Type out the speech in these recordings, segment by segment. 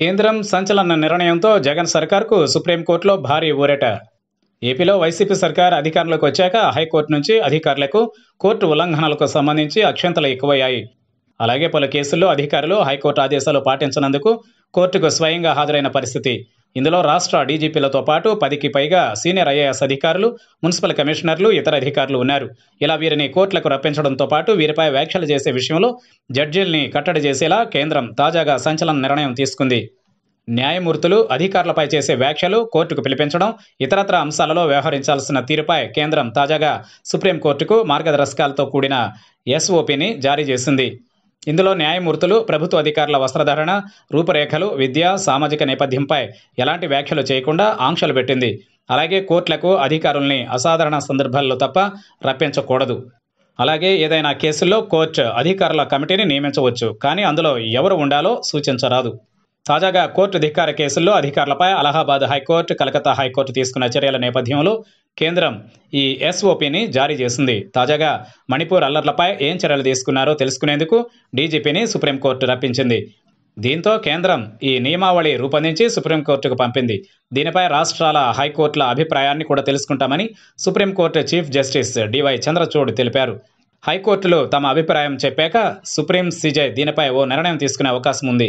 కేంద్రం సంచలన నిర్ణయంతో జగన్ సర్కార్కు సుప్రీంకోర్టులో భారీ ఊరేట ఏపీలో వైసీపీ సర్కార్ అధికారంలోకి వచ్చాక హైకోర్టు నుంచి అధికారులకు కోర్టు ఉల్లంఘనలకు సంబంధించి అక్షంతలు ఎక్కువయ్యాయి అలాగే పలు కేసుల్లో అధికారులు హైకోర్టు ఆదేశాలు పాటించనందుకు కోర్టుకు స్వయంగా హాజరైన పరిస్థితి ఇందులో రాష్ట్ర డీజీపీలతో పాటు పదికి పైగా సీనియర్ ఐఏఎస్ అధికారులు మున్సిపల్ కమిషనర్లు ఇతర అధికారులు ఉన్నారు ఇలా వీరిని కోర్టులకు రప్పించడంతో పాటు వీరిపై వ్యాఖ్యలు చేసే విషయంలో జడ్జీల్ని కట్టడి చేసేలా కేంద్రం తాజాగా సంచలన నిర్ణయం తీసుకుంది న్యాయమూర్తులు అధికారులపై చేసే వ్యాఖ్యలు కోర్టుకు పిలిపించడం ఇతరత్ర అంశాలలో వ్యవహరించాల్సిన తీరుపై కేంద్రం తాజాగా సుప్రీంకోర్టుకు మార్గదర్శకాలతో కూడిన ఎస్ఓపీని జారీ చేసింది ఇందులో న్యాయమూర్తులు ప్రభుత్వ అధికారుల వస్త్రధారణ రూపురేఖలు విద్య సామాజిక నేపథ్యంపై ఎలాంటి వ్యాఖ్యలు చేయకుండా ఆంక్షలు పెట్టింది అలాగే కోర్టులకు అధికారుల్ని అసాధారణ సందర్భాల్లో తప్ప రప్పించకూడదు అలాగే ఏదైనా కేసుల్లో కోర్టు అధికారుల కమిటీని నియమించవచ్చు కానీ అందులో ఎవరు ఉండాలో సూచించరాదు తాజాగా కోర్టు ధిక్కార కేసుల్లో అధికారులపై అలహాబాద్ హైకోర్టు కలకత్తా హైకోర్టు తీసుకున్న చర్యల నేపథ్యంలో కేంద్రం ఈ ఎస్ఓపిని జారీ చేసింది తాజాగా మణిపూర్ అల్లర్లపై ఏం చర్యలు తీసుకున్నారో తెలుసుకునేందుకు డీజీపీని సుప్రీంకోర్టు రప్పించింది దీంతో కేంద్రం ఈ నియమావళి రూపొందించి సుప్రీంకోర్టుకు పంపింది దీనిపై రాష్ట్రాల హైకోర్టుల అభిప్రాయాన్ని కూడా తెలుసుకుంటామని supreme court chief justice DY Chandrachud తెలిపారు హైకోర్టులు తమ అభిప్రాయం చెప్పాక సుప్రీం సిజే దీనిపై ఓ నిర్ణయం తీసుకునే అవకాశం ఉంది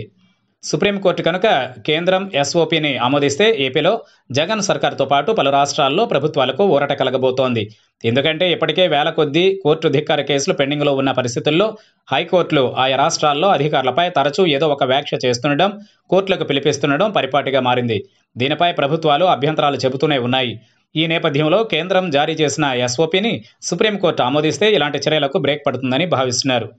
సుప్రీంకోర్టు కనుక కేంద్రం ఎస్ఓపీని ఆమోదిస్తే ఏపీలో జగన్ సర్కార్తో పాటు పలు రాష్ట్రాల్లో ప్రభుత్వాలకు ఊరట కలగబోతోంది ఎందుకంటే ఇప్పటికే వేల కొద్దీ కోర్టు ధిక్కార కేసులు పెండింగ్లో ఉన్న పరిస్థితుల్లో హైకోర్టులు ఆయా రాష్ట్రాల్లో అధికారులపై తరచూ ఏదో ఒక వ్యాఖ్య చేస్తుండడం కోర్టులకు పిలిపిస్తుండడం పరిపాటిగా మారింది దీనిపై ప్రభుత్వాలు అభ్యంతరాలు చెబుతూనే ఉన్నాయి ఈ నేపథ్యంలో కేంద్రం జారీ చేసిన ఎస్ఓపీని సుప్రీంకోర్టు ఆమోదిస్తే ఇలాంటి చర్యలకు బ్రేక్ పడుతుందని భావిస్తున్నారు